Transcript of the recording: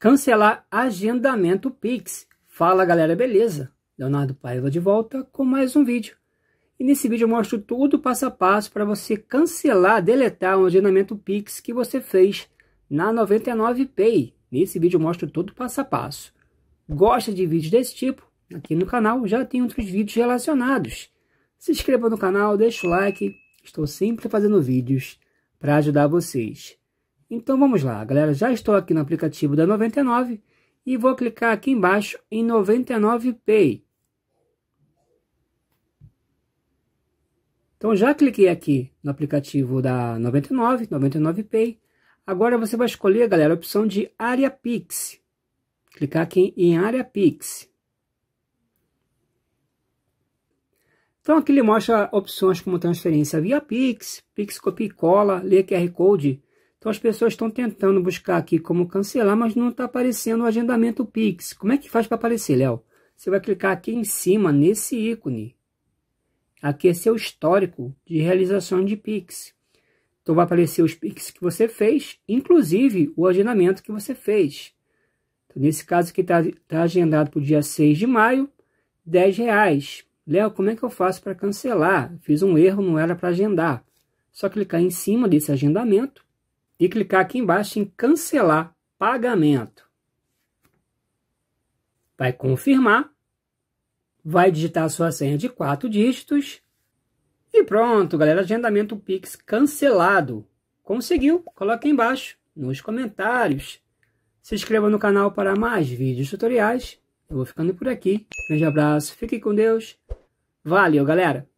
Cancelar agendamento Pix. Fala galera, beleza? Leonardo Paiva de volta com mais um vídeo. E nesse vídeo eu mostro tudo passo a passo para você cancelar, deletar um agendamento Pix que você fez na 99Pay. Nesse vídeo eu mostro tudo passo a passo. Gosta de vídeos desse tipo? Aqui no canal já tem outros vídeos relacionados. Se inscreva no canal, deixa o like. Estou sempre fazendo vídeos para ajudar vocês. Então vamos lá, galera, já estou aqui no aplicativo da 99 e vou clicar aqui embaixo em 99 Pay. Então já cliquei aqui no aplicativo da 99, 99 Pay. Agora você vai escolher, galera, a opção de área Pix. Clicar aqui em área Pix. Então aqui ele mostra opções como transferência via Pix, Pix copia e cola, ler QR Code então as pessoas estão tentando buscar aqui como cancelar, mas não está aparecendo o agendamento Pix. Como é que faz para aparecer, Léo? Você vai clicar aqui em cima, nesse ícone. Aqui é seu histórico de realização de Pix. Então vai aparecer os Pix que você fez, inclusive o agendamento que você fez. Então, nesse caso aqui está tá agendado para o dia 6 de maio, R$10. reais. Léo, como é que eu faço para cancelar? Fiz um erro, não era para agendar. Só clicar em cima desse agendamento e clicar aqui embaixo em cancelar pagamento. Vai confirmar, vai digitar a sua senha de quatro dígitos e pronto, galera, agendamento Pix cancelado. Conseguiu? Coloque aí embaixo nos comentários. Se inscreva no canal para mais vídeos tutoriais. Eu vou ficando por aqui. Grande abraço, fique com Deus. Valeu, galera!